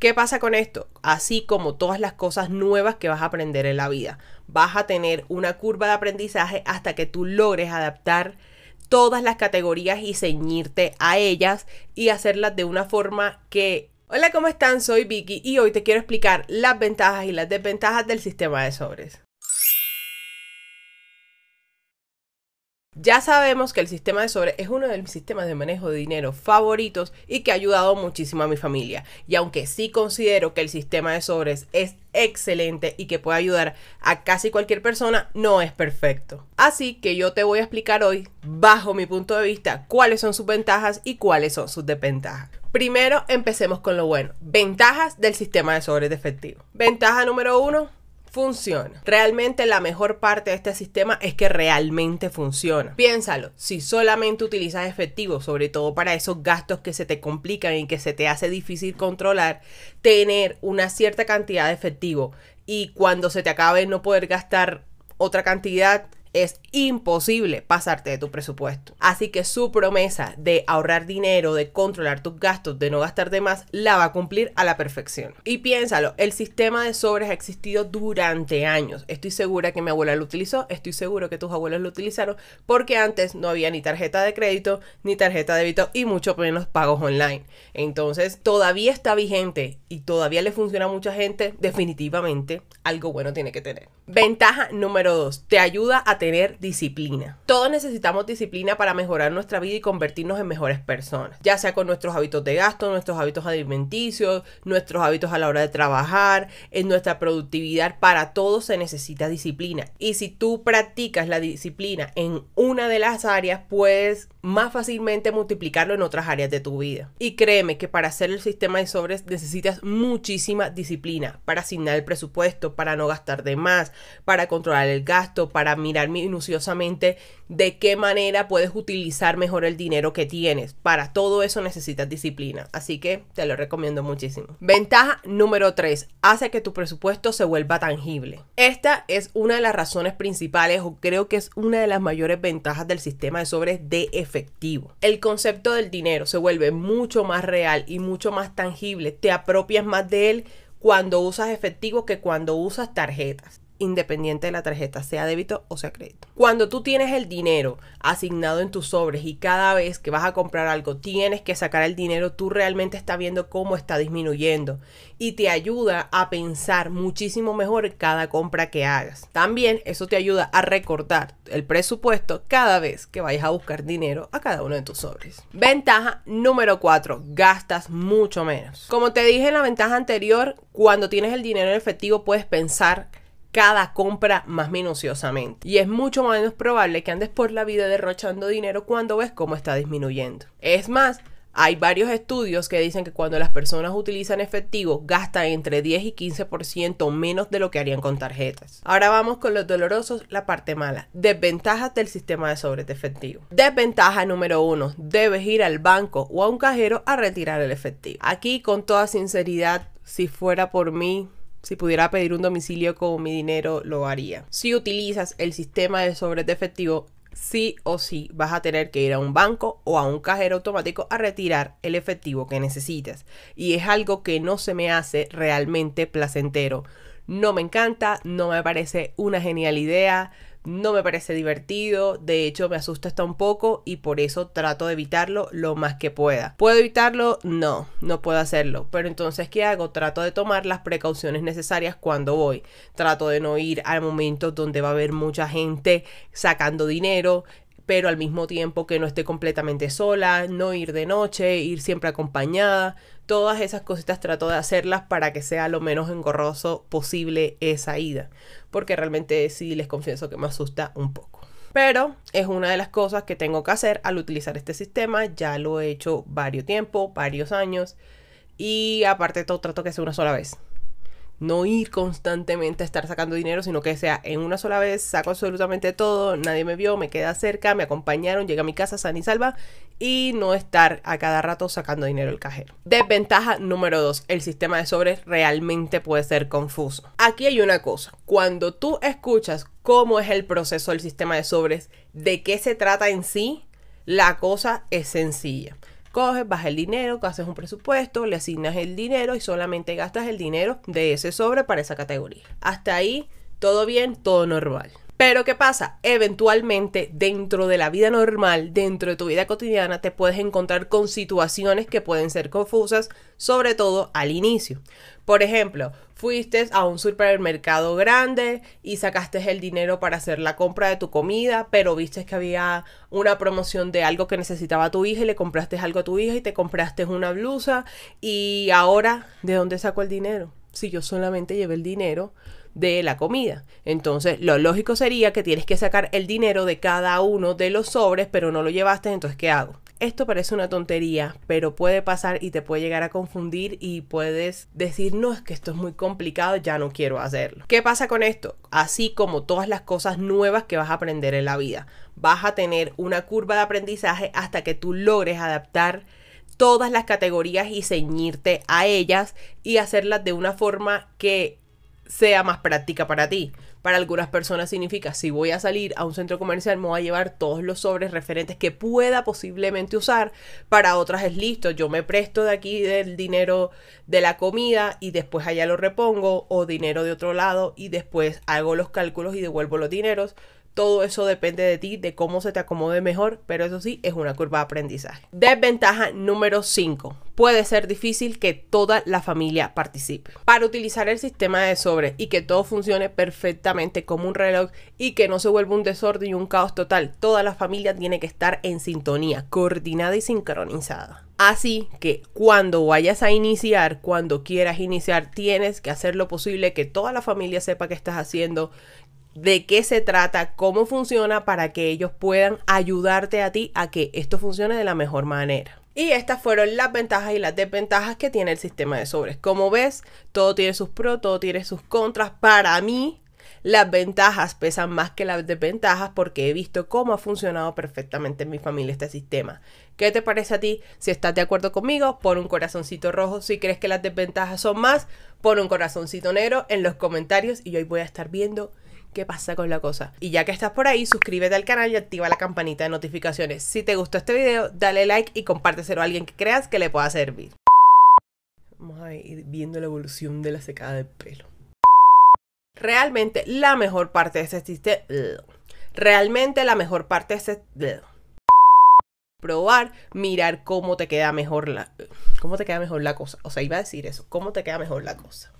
¿Qué pasa con esto? Así como todas las cosas nuevas que vas a aprender en la vida, vas a tener una curva de aprendizaje hasta que tú logres adaptar todas las categorías y ceñirte a ellas y hacerlas de una forma que... Hola, ¿cómo están? Soy Vicky y hoy te quiero explicar las ventajas y las desventajas del sistema de sobres. Ya sabemos que el sistema de sobre es uno de mis sistemas de manejo de dinero favoritos y que ha ayudado muchísimo a mi familia. Y aunque sí considero que el sistema de sobres es excelente y que puede ayudar a casi cualquier persona, no es perfecto. Así que yo te voy a explicar hoy, bajo mi punto de vista, cuáles son sus ventajas y cuáles son sus desventajas. Primero empecemos con lo bueno. Ventajas del sistema de sobres de efectivo. Ventaja número uno, funciona. Realmente la mejor parte de este sistema es que realmente funciona. Piénsalo, si solamente utilizas efectivo, sobre todo para esos gastos que se te complican y que se te hace difícil controlar, tener una cierta cantidad de efectivo y cuando se te acabe no poder gastar otra cantidad, es imposible pasarte de tu presupuesto. Así que su promesa de ahorrar dinero, de controlar tus gastos, de no gastar de más, la va a cumplir a la perfección. Y piénsalo, el sistema de sobres ha existido durante años. Estoy segura que mi abuela lo utilizó, estoy seguro que tus abuelos lo utilizaron, porque antes no había ni tarjeta de crédito, ni tarjeta de débito y mucho menos pagos online. Entonces, todavía está vigente y todavía le funciona a mucha gente, definitivamente algo bueno tiene que tener. Ventaja número 2, te ayuda a tener disciplina. Todos necesitamos disciplina para mejorar nuestra vida y convertirnos en mejores personas, ya sea con nuestros hábitos de gasto, nuestros hábitos alimenticios, nuestros hábitos a la hora de trabajar, en nuestra productividad. Para todo se necesita disciplina. Y si tú practicas la disciplina en una de las áreas, puedes más fácilmente multiplicarlo en otras áreas de tu vida. Y créeme que para hacer el sistema de sobres necesitas muchísima disciplina para asignar el presupuesto, para no gastar de más, para controlar el gasto, para mirar minuciosamente de qué manera puedes utilizar mejor el dinero que tienes. Para todo eso necesitas disciplina, así que te lo recomiendo muchísimo. Ventaja número 3, hace que tu presupuesto se vuelva tangible. Esta es una de las razones principales o creo que es una de las mayores ventajas del sistema de sobres de efectivo. El concepto del dinero se vuelve mucho más real y mucho más tangible, te apropias más de él cuando usas efectivo que cuando usas tarjetas independiente de la tarjeta, sea débito o sea crédito. Cuando tú tienes el dinero asignado en tus sobres y cada vez que vas a comprar algo tienes que sacar el dinero, tú realmente estás viendo cómo está disminuyendo y te ayuda a pensar muchísimo mejor cada compra que hagas. También eso te ayuda a recortar el presupuesto cada vez que vayas a buscar dinero a cada uno de tus sobres. Ventaja número 4, gastas mucho menos. Como te dije en la ventaja anterior, cuando tienes el dinero en efectivo puedes pensar cada compra más minuciosamente. Y es mucho menos probable que andes por la vida derrochando dinero cuando ves cómo está disminuyendo. Es más, hay varios estudios que dicen que cuando las personas utilizan efectivo gastan entre 10 y 15% menos de lo que harían con tarjetas. Ahora vamos con los dolorosos, la parte mala. Desventajas del sistema de sobres de efectivo. Desventaja número uno Debes ir al banco o a un cajero a retirar el efectivo. Aquí con toda sinceridad, si fuera por mí, si pudiera pedir un domicilio con mi dinero, lo haría. Si utilizas el sistema de sobres de efectivo, sí o sí vas a tener que ir a un banco o a un cajero automático a retirar el efectivo que necesitas. Y es algo que no se me hace realmente placentero. No me encanta, no me parece una genial idea no me parece divertido, de hecho me asusta hasta un poco y por eso trato de evitarlo lo más que pueda. ¿Puedo evitarlo? No, no puedo hacerlo, pero entonces ¿qué hago? Trato de tomar las precauciones necesarias cuando voy, trato de no ir al momento donde va a haber mucha gente sacando dinero, pero al mismo tiempo que no esté completamente sola, no ir de noche, ir siempre acompañada. Todas esas cositas trato de hacerlas para que sea lo menos engorroso posible esa ida, porque realmente sí les confieso que me asusta un poco. Pero es una de las cosas que tengo que hacer al utilizar este sistema, ya lo he hecho varios tiempo, varios años, y aparte todo trato que sea una sola vez no ir constantemente a estar sacando dinero, sino que sea en una sola vez, saco absolutamente todo, nadie me vio, me queda cerca, me acompañaron, llega a mi casa sana y salva y no estar a cada rato sacando dinero del cajero. Desventaja número 2, el sistema de sobres realmente puede ser confuso. Aquí hay una cosa, cuando tú escuchas cómo es el proceso del sistema de sobres, de qué se trata en sí, la cosa es sencilla coges, vas el dinero, haces un presupuesto, le asignas el dinero y solamente gastas el dinero de ese sobre para esa categoría. Hasta ahí, todo bien, todo normal. Pero ¿qué pasa? Eventualmente dentro de la vida normal, dentro de tu vida cotidiana, te puedes encontrar con situaciones que pueden ser confusas, sobre todo al inicio. Por ejemplo, fuiste a un supermercado grande y sacaste el dinero para hacer la compra de tu comida, pero viste que había una promoción de algo que necesitaba tu hija y le compraste algo a tu hija y te compraste una blusa y ahora, ¿de dónde saco el dinero? Si yo solamente llevé el dinero de la comida. Entonces, lo lógico sería que tienes que sacar el dinero de cada uno de los sobres, pero no lo llevaste, entonces, ¿qué hago? esto parece una tontería, pero puede pasar y te puede llegar a confundir y puedes decir, no, es que esto es muy complicado, ya no quiero hacerlo. ¿Qué pasa con esto? Así como todas las cosas nuevas que vas a aprender en la vida, vas a tener una curva de aprendizaje hasta que tú logres adaptar todas las categorías y ceñirte a ellas y hacerlas de una forma que sea más práctica para ti. Para algunas personas significa, si voy a salir a un centro comercial, me voy a llevar todos los sobres referentes que pueda posiblemente usar. Para otras es listo, yo me presto de aquí del dinero de la comida y después allá lo repongo, o dinero de otro lado y después hago los cálculos y devuelvo los dineros. Todo eso depende de ti, de cómo se te acomode mejor, pero eso sí, es una curva de aprendizaje. Desventaja número 5. Puede ser difícil que toda la familia participe. Para utilizar el sistema de sobre y que todo funcione perfectamente como un reloj y que no se vuelva un desorden y un caos total, toda la familia tiene que estar en sintonía, coordinada y sincronizada. Así que cuando vayas a iniciar, cuando quieras iniciar, tienes que hacer lo posible que toda la familia sepa qué estás haciendo, de qué se trata, cómo funciona para que ellos puedan ayudarte a ti a que esto funcione de la mejor manera. Y estas fueron las ventajas y las desventajas que tiene el sistema de sobres. Como ves, todo tiene sus pros, todo tiene sus contras. Para mí, las ventajas pesan más que las desventajas porque he visto cómo ha funcionado perfectamente en mi familia este sistema. ¿Qué te parece a ti? Si estás de acuerdo conmigo, pon un corazoncito rojo. Si crees que las desventajas son más, pon un corazoncito negro en los comentarios y hoy voy a estar viendo qué pasa con la cosa. Y ya que estás por ahí, suscríbete al canal y activa la campanita de notificaciones. Si te gustó este video, dale like y compárteselo a alguien que creas que le pueda servir. Vamos a ir viendo la evolución de la secada del pelo. Realmente la mejor parte de este Realmente la mejor parte es este... probar, mirar cómo te queda mejor la cómo te queda mejor la cosa. O sea, iba a decir eso, cómo te queda mejor la cosa.